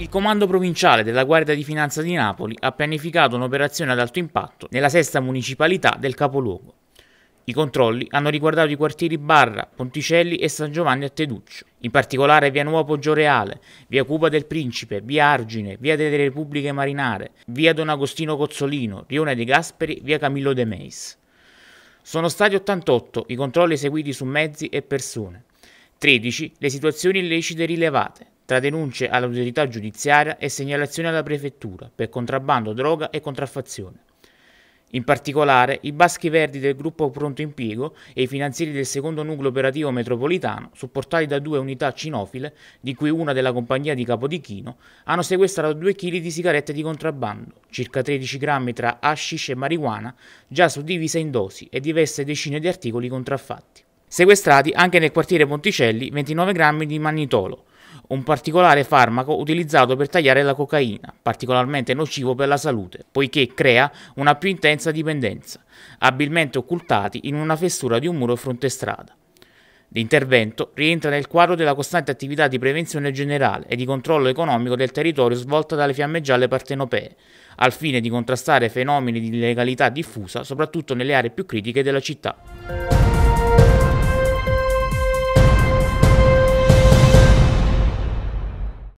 Il Comando Provinciale della Guardia di Finanza di Napoli ha pianificato un'operazione ad alto impatto nella sesta municipalità del capoluogo. I controlli hanno riguardato i quartieri Barra, Ponticelli e San Giovanni a Teduccio, in particolare via Nuovo Gioreale, via Cuba del Principe, via Argine, via delle Repubbliche Marinare, via Don Agostino Cozzolino, Rione dei Gasperi, via Camillo De Meis. Sono stati 88 i controlli eseguiti su mezzi e persone, 13 le situazioni illecite rilevate, tra denunce all'autorità giudiziaria e segnalazioni alla prefettura per contrabbando, droga e contraffazione. In particolare, i baschi verdi del gruppo Pronto Impiego e i finanzieri del secondo nucleo operativo metropolitano, supportati da due unità cinofile, di cui una della compagnia di Capodichino, hanno sequestrato 2 kg di sigarette di contrabbando, circa 13 grammi tra hashish e marijuana, già suddivisa in dosi e diverse decine di articoli contraffatti. Sequestrati anche nel quartiere Ponticelli 29 grammi di mannitolo, un particolare farmaco utilizzato per tagliare la cocaina, particolarmente nocivo per la salute, poiché crea una più intensa dipendenza, abilmente occultati in una fessura di un muro fronte strada. L'intervento rientra nel quadro della costante attività di prevenzione generale e di controllo economico del territorio svolta dalle fiamme gialle partenopee, al fine di contrastare fenomeni di illegalità diffusa soprattutto nelle aree più critiche della città.